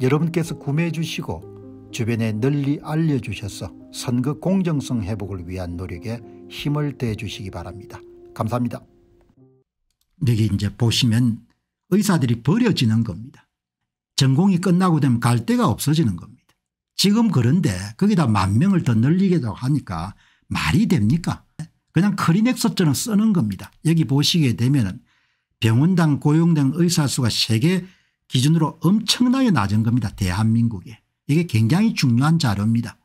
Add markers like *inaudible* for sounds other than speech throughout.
여러분께서 구매해 주시고 주변에 널리 알려주셔서 선거 공정성 회복을 위한 노력에 힘을 대해 주시기 바랍니다. 감사합니다. 여기 이제 보시면 의사들이 버려지는 겁니다. 전공이 끝나고 되면 갈 데가 없어지는 겁니다. 지금 그런데 거기다 만 명을 더 늘리겠다고 하니까 말이 됩니까 그냥 크리넥스처럼 쓰는 겁니다. 여기 보시게 되면 병원당 고용된 의사 수가 세계 기준으로 엄청나게 낮은 겁니다. 대한민국에. 이게 굉장히 중요한 자료입니다.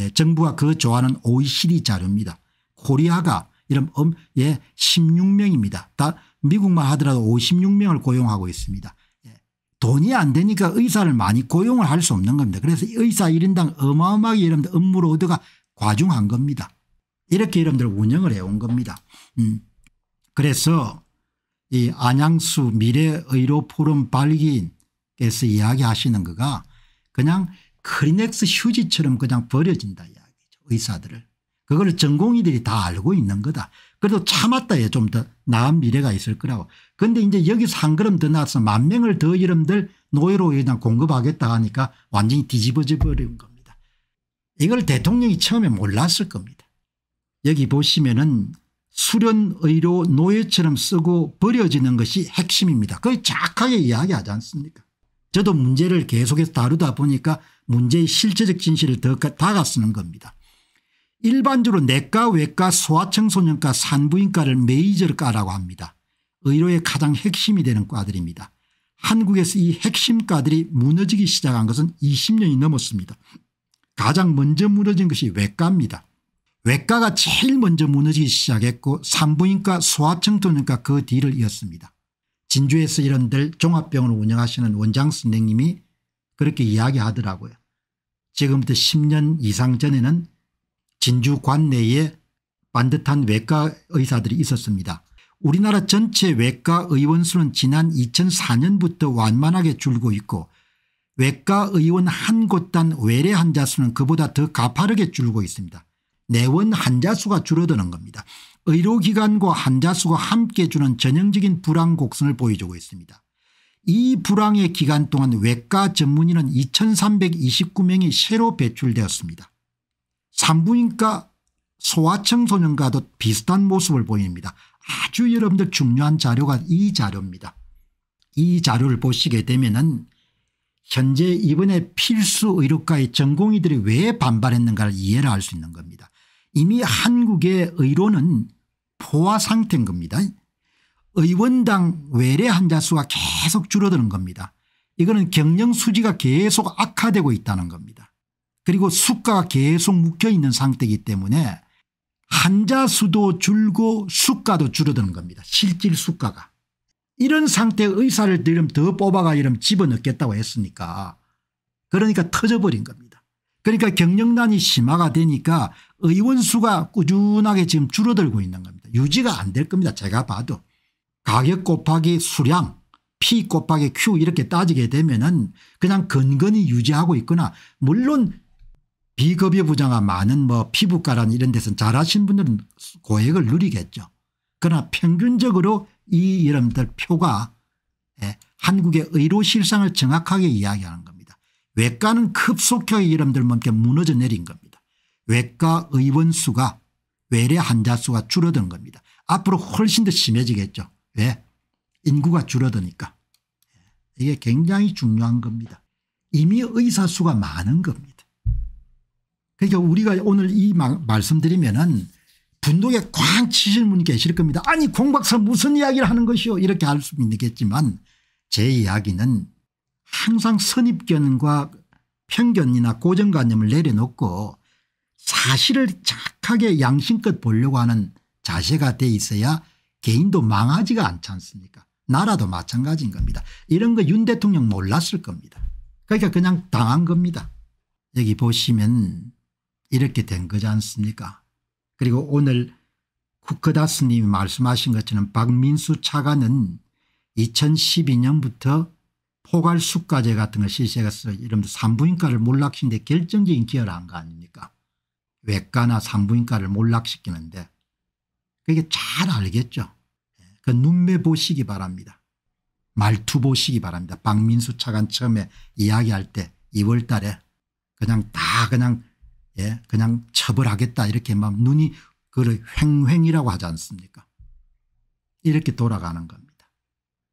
예, 정부가 그 좋아하는 OECD 자료입니다. 코리아가 이런 음, 예, 16명입니다. 다 미국만 하더라도 56명을 고용하고 있습니다. 예. 돈이 안 되니까 의사를 많이 고용을 할 수 없는 겁니다. 그래서 의사 1인당 어마어마하게 여러분들 업무로 얻어가 과중한 겁니다. 이렇게 여러분들 운영을 해 온 겁니다. 음. 그래서 이 안양수 미래의료포럼 발기인께서 이야기하시는 거가 그냥 크리넥스 휴지처럼 그냥 버려진다 이야기죠 의사들을. 그걸 전공의들이 다 알고 있는 거다. 그래도 참았다 예좀더 나은 미래가 있을 거라고. 그런데 이제 여기서 한 걸음 더 나서 만 명을 더 이름들 노예로 그냥 공급하겠다 하니까 완전히 뒤집어져 버린 겁니다. 이걸 대통령이 처음에 몰랐을 겁니다. 여기 보시면은 수련의로 노예처럼 쓰고 버려지는 것이 핵심입니다. 그걸 정확하게 이야기하지 않습니까 저도 문제를 계속해서 다루다 보니까 문제의 실제적 진실을 더 다가쓰는 겁니다. 일반적으로 내과 외과 소아청소년과 산부인과를 메이저과라고 합니다. 의료의 가장 핵심이 되는 과들입니다. 한국에서 이 핵심과들이 무너지기 시작한 것은 20년이 넘었습니다. 가장 먼저 무너진 것이 외과입니다. 외과가 제일 먼저 무너지기 시작했고 산부인과 소아청소년과 그 뒤를 이었습니다. 진주에서 이런들 종합병원을 운영하시는 원장 선생님이 그렇게 이야기하더라고요. 지금부터 10년 이상 전에는 진주 관내에 반듯한 외과 의사들이 있었습니다. 우리나라 전체 외과 의원 수는 지난 2004년부터 완만하게 줄고 있고 외과 의원 한 곳당 외래 환자 수는 그보다 더 가파르게 줄고 있습니다. 내원 환자 수가 줄어드는 겁니다. 의료기관과 환자 수가 함께 주는 전형적인 불황 곡선을 보여주고 있습니다. 이 불황의 기간 동안 외과 전문의는 2329명이 새로 배출되었습니다. 산부인과 소아청소년과도 비슷한 모습을 보입니다. 아주 여러분들 중요한 자료가 이 자료입니다. 이 자료를 보시게 되면 은 현재 이번에 필수 의료과의 전공의들이 왜 반발했는가를 이해를 할 수 있는 겁니다. 이미 한국의 의료는 포화 상태인 겁니다. 의원당 외래 환자 수가 계속 줄어드는 겁니다. 이거는 경영 수지가 계속 악화되고 있다는 겁니다. 그리고 수가가 계속 묶여 있는 상태이기 때문에 환자 수도 줄고 수가도 줄어드는 겁니다. 실질 수가가. 이런 상태의 의사를 이름 더 뽑아가 이름 집어넣겠다고 했으니까 그러니까 터져버린 겁니다. 그러니까 경영난이 심화가 되니까 의원 수가 꾸준하게 지금 줄어들고 있는 겁니다. 유지가 안 될 겁니다. 제가 봐도. 가격 곱하기 수량 P 곱하기 Q 이렇게 따지게 되면 은 그냥 건건히 유지하고 있거나 물론 비급여 부자가 많은 뭐 피부과란 이런 데서 잘하신 분들은 고액을 누리겠죠. 그러나 평균적으로 이 여러분들 표가 예, 한국의 의료 실상을 정확하게 이야기하는 겁니다. 외과는 급속히 여러분들 몸께 무너져 내린 겁니다. 외과 의원 수가 외래 환자 수가 줄어든 겁니다. 앞으로 훨씬 더 심해지겠죠. 왜? 인구가 줄어드니까. 예. 이게 굉장히 중요한 겁니다. 이미 의사 수가 많은 겁니다. 그러니까 우리가 오늘 이 말씀드리면 은 분노에 꽝 치시는 분이 계실 겁니다. 아니 공 박사 무슨 이야기를 하는 것이요 이렇게 할 수 있겠지만 제 이야기는 항상 선입견과 편견이나 고정관념을 내려놓고 사실을 착하게 양심껏 보려고 하는 자세가 돼 있어야 개인도 망하지가 않지 않습니까 나라도 마찬가지인 겁니다. 이런 거 윤 대통령 몰랐을 겁니다. 그러니까 그냥 당한 겁니다. 여기 보시면 이렇게 된 거지 않습니까 그리고 오늘 쿠크다스님이 말씀하신 것처럼 박민수 차관은 2012년부터 포괄 수가제 같은 걸 실시해서 이름도 산부인과를 몰락시는데 결정적인 기여를 한 거 아닙니까 외과나 산부인과를 몰락시키는데 그게 잘 알겠죠. 그 눈매 보시기 바랍니다. 말투 보시기 바랍니다. 박민수 차관 처음에 이야기할 때 2월 달에 그냥 다 그냥 예 그냥 처벌하겠다 이렇게 막 눈이 그를 횡횡이라고 하지 않습니까 이렇게 돌아가는 겁니다.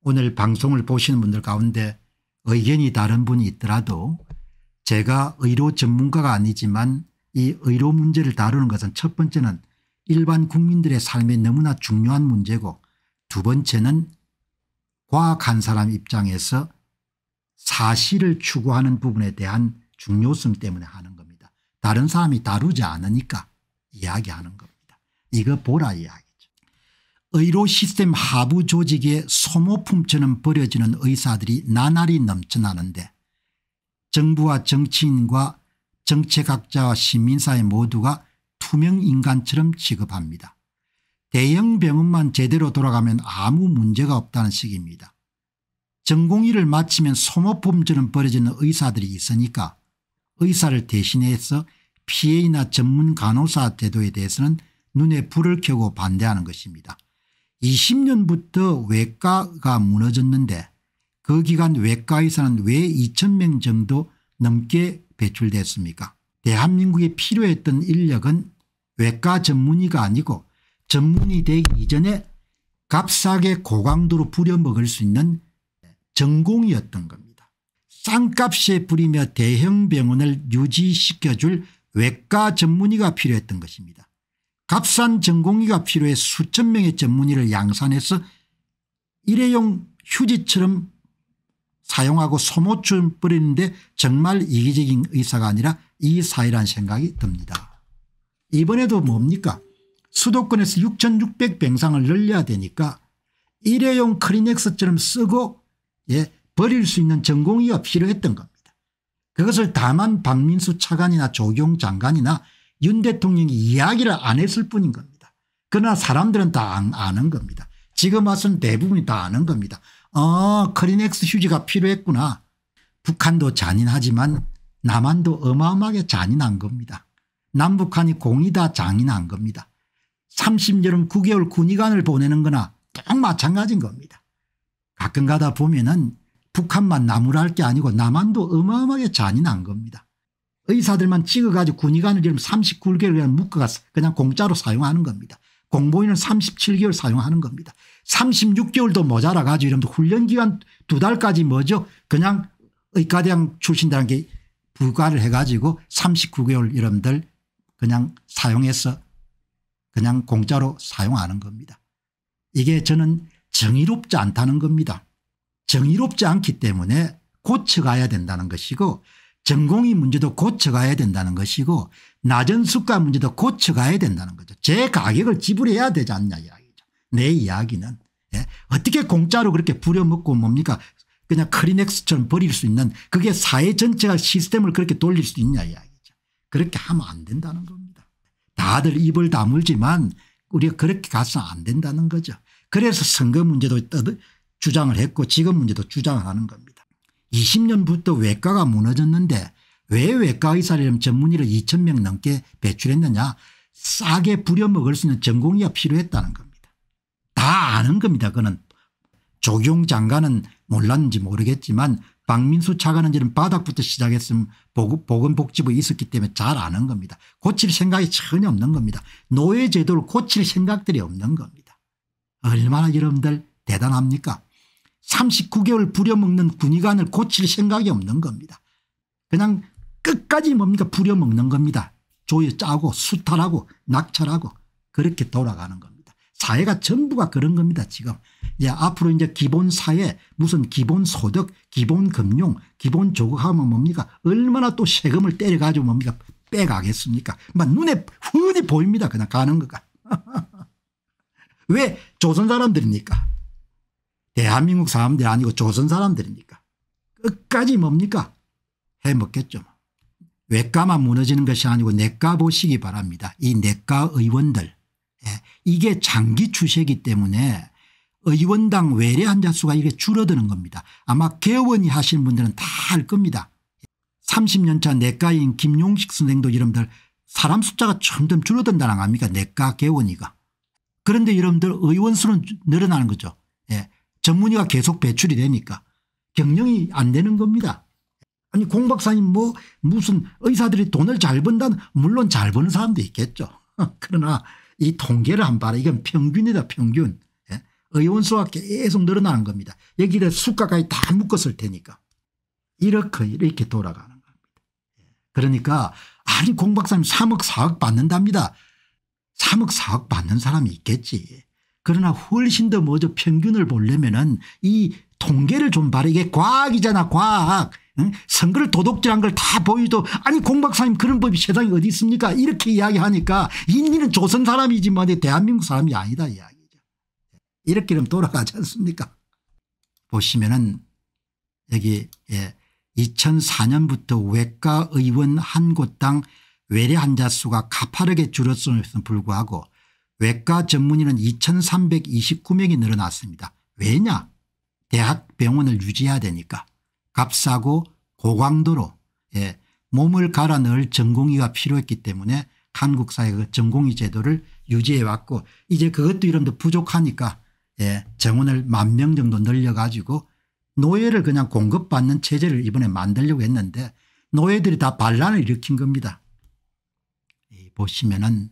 오늘 방송을 보시는 분들 가운데 의견이 다른 분이 있더라도 제가 의료 전문가가 아니지만 이 의료 문제를 다루는 것은 첫 번째는 일반 국민들의 삶에 너무나 중요한 문제고 두 번째는 과학한 사람 입장에서 사실을 추구하는 부분에 대한 중요성 때문에 하는 겁니다. 다른 사람이 다루지 않으니까 이야기하는 겁니다. 이거 보라 이야기죠. 의료 시스템 하부 조직의 소모품처럼 버려지는 의사들이 나날이 넘쳐나는데 정부와 정치인과 정책학자와 시민사회 모두가 투명인간처럼 취급합니다. 대형 병원만 제대로 돌아가면 아무 문제가 없다는 식입니다. 전공의를 마치면 소모품처럼 버려지는 의사들이 있으니까 의사를 대신해서 PA나 전문 간호사 제도에 대해서는 눈에 불을 켜고 반대하는 것입니다. 20년부터 외과가 무너졌는데 그 기간 외과 의사는 왜 2,000명 정도 넘게 배출됐습니까 대한민국에 필요했던 인력은 외과 전문의가 아니고 전문의 되기 이전에 값싸게 고강도로 부려먹을 수 있는 전공이었던 겁니다. 싼값에 부리며 대형 병원을 유지시켜줄 외과 전문의가 필요했던 것입니다. 값싼 전공의가 필요해 수천 명의 전문의를 양산해서 일회용 휴지처럼 사용하고 소모춤 뿌리는데 정말 이기적인 의사가 아니라 이사회란 생각이 듭니다. 이번에도 뭡니까 수도권에서 6600병상을 늘려야 되니까 일회용 크리넥스처럼 쓰고 예, 버릴 수 있는 전공의가 필요했던 겁니다. 그것을 다만 박민수 차관이나 조경 장관이나 윤 대통령이 이야기를 안 했을 뿐인 겁니다. 그러나 사람들은 다 아는 겁니다. 지금 와서는 대부분이 다 아는 겁니다. 어 크리넥스 휴지가 필요했구나. 북한도 잔인하지만 남한도 어마어마하게 잔인한 겁니다. 남북한이 공이 다 잔인한 겁니다. 30여름 9개월 군의관을 보내는 거나 똑 마찬가지인 겁니다. 가끔 가다 보면은 북한만 나무랄 게 아니고 남한도 어마어마하게 잔인한 겁니다. 의사들만 찍어가지고 군의관을 지금 39개월 그냥 묶어가서 그냥 공짜로 사용하는 겁니다. 공보인을 37개월 사용하는 겁니다. 36개월도 모자라 가지고 이러면 훈련기간 두 달까지 뭐죠 그냥 의과대학 출신이라는 게 부과를 해가지고 39개월 여러분들 그냥 사용해서 그냥 공짜로 사용하는 겁니다. 이게 저는 정의롭지 않다는 겁니다. 정의롭지 않기 때문에 고쳐가야 된다는 것이고 전공의 문제도 고쳐가야 된다는 것이고 낮은 수가 문제도 고쳐가야 된다는 거죠. 제 가격을 지불해야 되지 않냐 이야 내 이야기는 예? 어떻게 공짜로 그렇게 부려먹고 뭡니까 그냥 크리넥스처럼 버릴 수 있는 그게 사회 전체가 시스템을 그렇게 돌릴 수 있냐 이야기죠. 그렇게 하면 안 된다는 겁니다. 다들 입을 다물지만 우리가 그렇게 가서 안 된다는 거죠. 그래서 선거 문제도 주장을 했고 지금 문제도 주장하는 겁니다. 20년부터 외과가 무너졌는데 왜 외과 의사를 전문의를 2 0명 넘게 배출했느냐 싸게 부려먹을 수 있는 전공의가 필요했다는 겁니다. 다 아는 겁니다. 그는 조경 장관은 몰랐는지 모르겠지만 박민수 차관은지는 바닥부터 시작했음 보건복지부에 있었기 때문에 잘 아는 겁니다. 고칠 생각이 전혀 없는 겁니다. 노예제도를 고칠 생각들이 없는 겁니다. 얼마나 여러분들 대단합니까 39개월 부려먹는 군의관을 고칠 생각이 없는 겁니다. 그냥 끝까지 뭡니까 부려먹는 겁니다. 조여 짜고 수탈하고 낙찰하고 그렇게 돌아가는 겁니다. 사회가 전부가 그런 겁니다 지금. 이제 앞으로 이제 기본 사회 무슨 기본 소득 기본 금융 기본 조급하면 뭡니까 얼마나 또 세금을 때려가지고 뭡니까 빼가겠습니까 막 눈에 흔히 보입니다 그냥 가는 거가. *laughs* 왜 조선 사람들입니까 대한민국 사람들이 아니고 조선 사람들입니까 끝까지 뭡니까 해먹겠죠. 외과만 뭐. 무너지는 것이 아니고 내과 보시기 바랍니다. 이 내과 의원들 예, 이게 장기 추세이기 때문에 의원당 외래 환자 수가 이게 줄어드는 겁니다. 아마 개원이 하시는 분들은 다 알 겁니다. 30년 차 내과인 김용식 선생도 여러분들 사람 숫자가 점점 줄어든다는 거 아닙니까 내과 개원이가. 그런데 여러분들 의원 수는 늘어나는 거죠. 예. 전문의가 계속 배출이 되니까 경영이 안 되는 겁니다. 아니 공 박사님 뭐 무슨 의사들이 돈을 잘 번다는 물론 잘 버는 사람도 있겠죠. *laughs* 그러나 이 통계를 한 봐라. 이건 평균이다 평균. 예? 의원 수가 계속 늘어나는 겁니다. 여기에 숫가까지 다 묶었을 테니까. 이렇게 이렇게 돌아가는 겁니다. 예. 그러니까 아니 공 박사님 3억 4억 받는답니다. 3억 4억 받는 사람이 있겠지. 그러나 훨씬 더 먼저 평균을 보려면은 이 통계를 좀바르게 과학이잖아 과학. 응? 선거를 도둑질한 걸 다 보이도 아니 공 박사님 그런 법이 세상에 어디 있습니까 이렇게 이야기하니까 인니는 조선 사람이지만 대한민국 사람이 아니다 이야기죠. 이렇게 좀 돌아가지 않습니까 보시면은 여기 예 2004년부터 외과 의원 한 곳당 외래 환자 수가 가파르게 줄었음에도 불구하고 외과 전문의는 2329명이 늘어났습니다. 왜냐 대학 병원을 유지해야 되니까 값싸고 고강도로 예, 몸을 갈아 넣을 전공의가 필요했기 때문에 한국 사회의 그 전공의 제도를 유지해 왔고 이제 그것도 이름도 부족하니까 예, 정원을 만 명 정도 늘려가지고 노예를 그냥 공급받는 체제를 이번에 만들려고 했는데 노예들이 다 반란을 일으킨 겁니다. 보시면은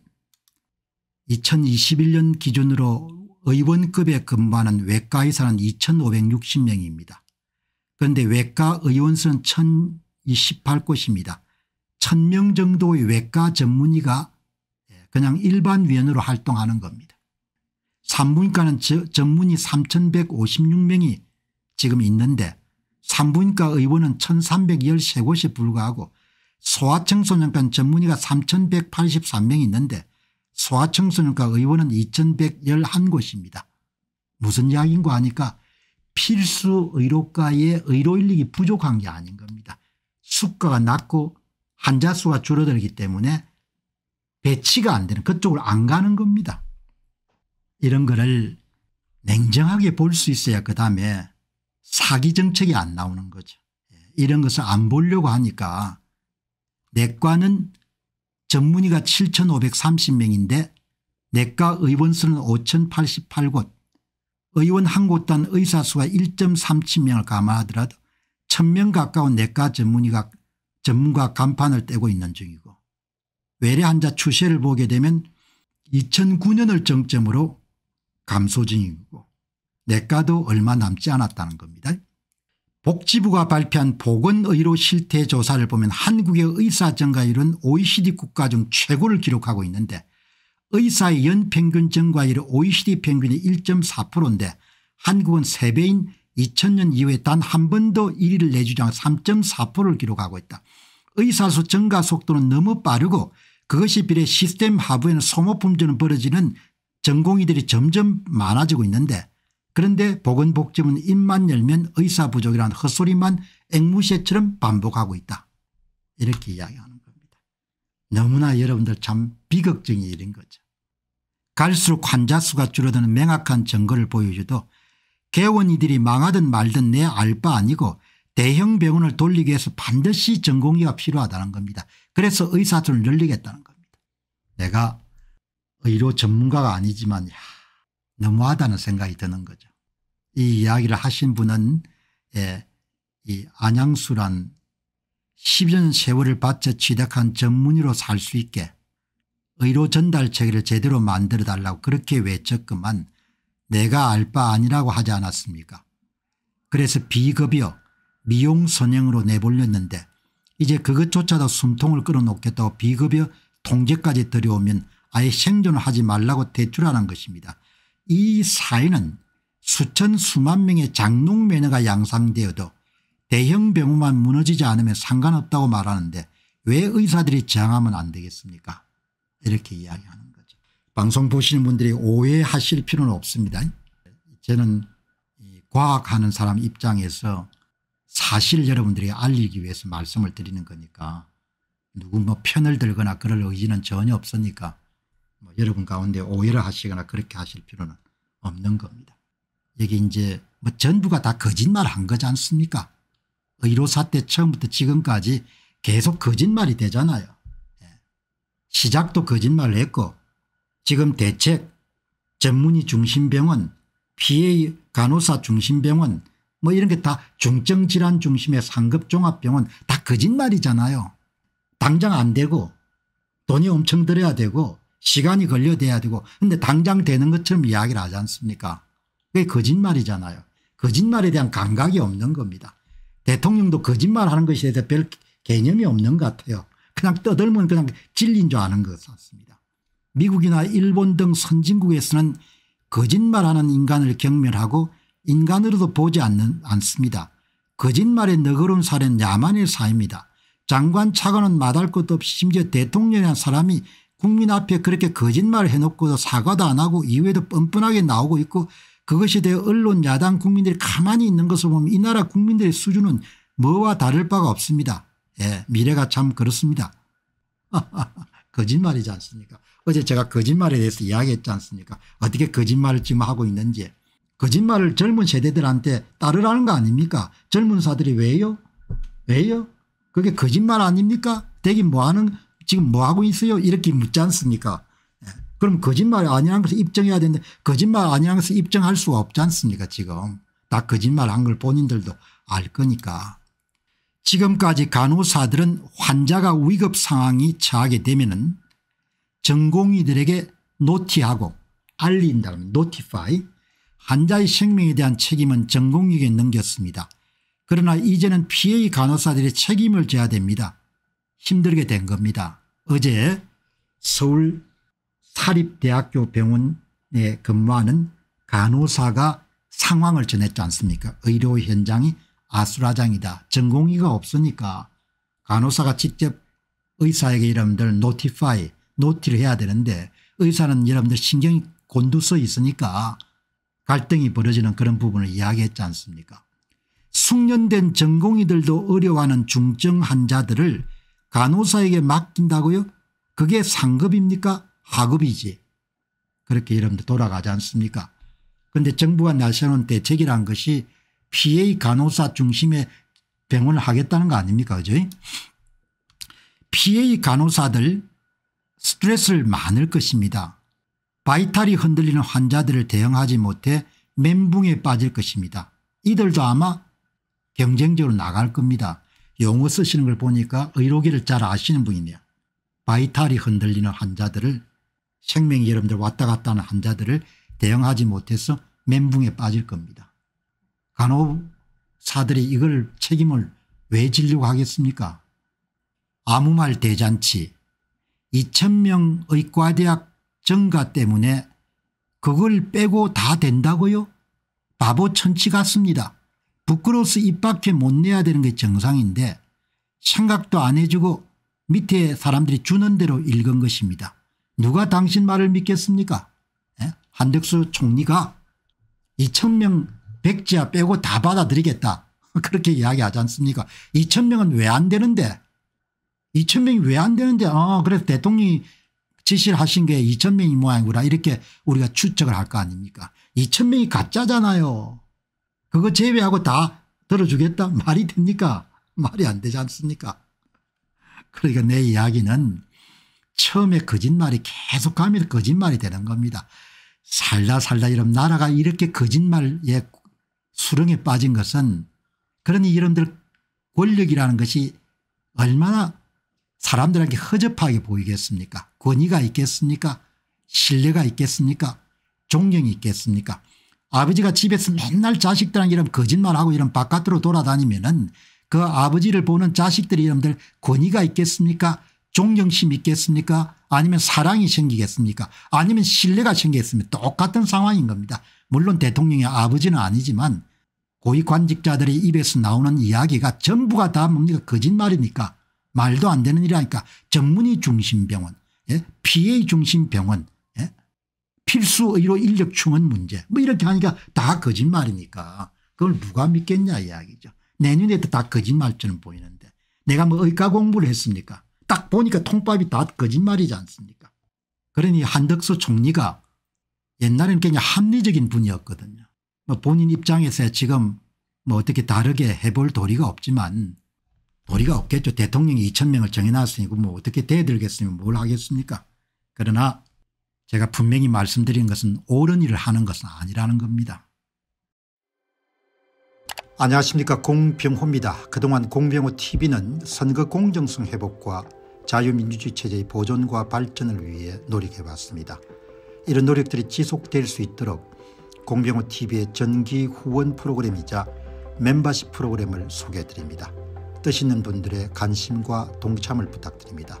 2021년 기준으로 의원급에 근무하는 외과 의사는 2560명입니다. 그런데 외과 의원수는 1028곳입니다. 1000명 정도의 외과 전문의가 그냥 일반 위원으로 활동하는 겁니다. 산부인과는 전문의 3156명이 지금 있는데 산부인과 의원은 1313곳에 불과하고 소아청소년과 전문의가 3183명이 있는데 소아청소년과 의원은 2111곳입니다. 무슨 이야기인가 하니까 필수 의료과의 의료인력이 부족한 게 아닌 겁니다. 수가가 낮고 환자 수가 줄어들기 때문에 배치가 안 되는 그쪽으로 안 가는 겁니다. 이런 거를 냉정하게 볼 수 있어야 그다음에 사기 정책이 안 나오는 거죠. 예, 이런 것을 안 보려고 하니까 내과는 전문의가 7,530명인데 내과 의원수는 5,088곳 의원 한 곳당 의사수가 1.37명을 감안하더라도 1000명 가까운 내과 전문의가 전문가 간판을 떼고 있는 중이고 외래 환자 추세를 보게 되면 2009년을 정점으로 감소 중이고 내과도 얼마 남지 않았다는 겁니다. 복지부가 발표한 보건의료 실태 조사를 보면 한국의 의사 증가율은 OECD 국가 중 최고를 기록하고 있는데 의사의 연평균 증가율은 OECD 평균이 1.4%인데 한국은 3배인 2000년 이후에 단 한 번도 1위를 내주지 않고 3.4%를 기록하고 있다. 의사수 증가 속도는 너무 빠르고 그것이 비례 시스템 하부에는 소모품전은 벌어지는 전공의들이 점점 많아지고 있는데 그런데 보건복지부는 입만 열면 의사 부족이란 헛소리만 앵무새처럼 반복하고 있다. 이렇게 이야기하는 겁니다. 너무나 여러분들 참 비극적인 일인 거죠. 갈수록 환자 수가 줄어드는 명확한 증거를 보여줘도 개원이들이 망하든 말든 내 알 바 아니고 대형 병원을 돌리기 위해서 반드시 전공의가 필요하다는 겁니다. 그래서 의사들을 늘리겠다는 겁니다. 내가 의료 전문가가 아니지만 너무하다는 생각이 드는 거죠. 이 이야기를 하신 분은 예, 이 안양수란 10년 세월을 바쳐 취득한 전문의로 살 수 있게 의료 전달 체계를 제대로 만들어 달라고 그렇게 외쳤건만 내가 알 바 아니라고 하지 않았습니까 그래서 비급여 미용 선행으로 내몰렸는데 이제 그것조차도 숨통을 끌어놓겠다고 비급여 통제까지 들여오면 아예 생존을 하지 말라고 대출하는 것입니다. 이 사회는 수천 수만 명의 장롱매너가 양상되어도 대형 병원만 무너지지 않으면 상관없다고 말하는데 왜 의사들이 저항하면 안 되겠습니까 이렇게 이야기하는 거죠. 방송 보시는 분들이 오해하실 필요는 없습니다. 저는 과학하는 사람 입장에서 사실 여러분들이 알리기 위해서 말씀을 드리는 거니까 누구 뭐 편을 들거나 그럴 의지는 전혀 없으니까 뭐 여러분 가운데 오해를 하시거나 그렇게 하실 필요는 없는 겁니다. 여기 이제 뭐 전부가 다 거짓말 한 거지 않습니까? 의료사 때 처음부터 지금까지 계속 거짓말이 되잖아요. 예. 시작도 거짓말을 했고 지금 대책 전문의 중심병원 PA 간호사 중심병원 뭐 이런 게 다 중증질환 중심의 상급종합병원 다 거짓말이잖아요. 당장 안 되고 돈이 엄청 들어야 되고 시간이 걸려 돼야 되고 근데 당장 되는 것처럼 이야기를 하지 않습니까 그게 거짓말이잖아요. 거짓말에 대한 감각이 없는 겁니다. 대통령도 거짓말하는 것에 대해서 별 개념이 없는 것 같아요. 그냥 떠들면 그냥 진리인 줄 아는 것 같습니다. 미국이나 일본 등 선진국에서는 거짓말하는 인간을 경멸하고 인간으로도 보지 않는, 않습니다. 거짓말의 너그러운 사례는 야만의 사입니다. 장관 차관은 마다할 것도 없이 심지어 대통령이란 사람이 국민 앞에 그렇게 거짓말을 해놓고도 사과도 안 하고 이외에도 뻔뻔하게 나오고 있고 그것에 대해 언론 야당 국민들이 가만히 있는 것을 보면 이 나라 국민들의 수준은 뭐와 다를 바가 없습니다. 예, 미래가 참 그렇습니다. *laughs* 거짓말이지 않습니까 어제 제가 거짓말에 대해서 이야기했지 않습니까 어떻게 거짓말을 지금 하고 있는지 거짓말을 젊은 세대들한테 따르라는 거 아닙니까 젊은 사들이 왜요 왜요 그게 거짓말 아닙니까 대긴 뭐하는 지금 뭐 하고 있어요 이렇게 묻지 않습니까 예. 그럼 거짓말 아니라는 것을 입증해야 되는데 거짓말 아니라는 것을 입증할 수가 없지 않습니까 지금 다 거짓말한 걸 본인들도 알 거니까 지금까지 간호사들은 환자가 위급 상황이 처하게 되면 전공의들에게 노티하고 알린다 면 노티파이 환자의 생명에 대한 책임은 전공의에게 넘겼습니다. 그러나 이제는 PA 간호사들의 책임을 져야 됩니다. 힘들게 된 겁니다. 어제 서울 사립대학교 병원에 근무하는 간호사가 상황을 전했지 않습니까 의료 현장이 아수라장이다. 전공의가 없으니까 간호사가 직접 의사에게 여러분들 노티파이 노티를 해야 되는데 의사는 여러분들 신경이 곤두서 있으니까 갈등이 벌어지는 그런 부분을 이야기했지 않습니까 숙련된 전공의들도 의료하는 중증 환자들을 간호사에게 맡긴다고요? 그게 상급입니까? 하급이지. 그렇게 여러분들 돌아가지 않습니까? 그런데 정부가 내세운 대책이란 것이 PA 간호사 중심의 병원을 하겠다는 거 아닙니까? 그죠? PA 간호사들 스트레스를 많을 것입니다. 바이탈이 흔들리는 환자들을 대응하지 못해 멘붕에 빠질 것입니다. 이들도 아마 경쟁적으로 나갈 겁니다. 영어 쓰시는 걸 보니까 의료기를 잘 아시는 분이네요. 바이탈이 흔들리는 환자들을 생명이 여러분들 왔다 갔다 하는 환자들을 대응하지 못해서 멘붕에 빠질 겁니다. 간호사들이 이걸 책임을 왜 지려고 하겠습니까 아무 말 대잔치 2천명 의과대학 증가 때문에 그걸 빼고 다 된다고요? 바보 천치 같습니다. 부끄러워서 입 밖에 못 내야 되는 게 정상인데 생각도 안 해주고 밑에 사람들이 주는 대로 읽은 것입니다. 누가 당신 말을 믿겠습니까 예? 한덕수 총리가 2천명 백지야 빼고 다 받아들이겠다 *laughs* 그렇게 이야기하지 않습니까 2천명은 왜 안 되는데 2천명이 왜 안 되는데 아 그래서 대통령이 지시를 하신 게 2천명이 모양이구나 이렇게 우리가 추측을 할 거 아닙니까 2천명이 가짜잖아요. 그거 제외하고 다 들어주겠다 *laughs* 말이 됩니까 말이 안 되지 않습니까 그러니까 내 이야기는 처음에 거짓말이 계속 가면 거짓말이 되는 겁니다. 살다 살다 이런 나라가 이렇게 거짓말에 수렁에 빠진 것은 그러니 이런들 권력이라는 것이 얼마나 사람들에게 허접하게 보이겠습니까 권위가 있겠습니까 신뢰가 있겠습니까 존경이 있겠습니까 아버지가 집에서 맨날 자식들한 테 이런 거짓말하고 이런 바깥으로 돌아다니면은 그 아버지를 보는 자식들이 이름들 권위가 있겠습니까 존경심 있겠습니까 아니면 사랑이 생기겠습니까 아니면 신뢰가 생기겠습니까 똑같은 상황인 겁니다. 물론 대통령의 아버지는 아니지만 고위 관직자들의 입에서 나오는 이야기가 전부가 다 뭡니까 거짓말이니까 말도 안 되는 일이라니까 전문의 중심병원 예? PA 중심병원 필수의료 인력 충원 문제 뭐 이렇게 하니까 다 거짓말이니까 그걸 누가 믿겠냐 이야기죠. 내눈에도 다 거짓말처럼 보이는데 내가 뭐 의과 공부를 했습니까 딱 보니까 통밥이 다 거짓말이지 않습니까 그러니 한덕수 총리가 옛날에는 그냥 합리적인 분이었거든요. 뭐 본인 입장에서 지금 뭐 어떻게 다르게 해볼 도리가 없지만 도리가 없겠죠. 대통령이 2천 명을 정해놨으니까 뭐 어떻게 대들겠으면 뭘 하겠습니까 그러나 제가 분명히 말씀드린 것은 옳은 일을 하는 것은 아니라는 겁니다. 안녕하십니까 공병호입니다. 그동안 공병호 tv는 선거 공정성 회복과 자유민주주의 체제의 보존과 발전을 위해 노력해왔습니다. 이런 노력들이 지속될 수 있도록 공병호 tv의 전기 후원 프로그램이자 멤버십 프로그램을 소개해드립니다. 뜻 있는 분들의 관심과 동참을 부탁드립니다.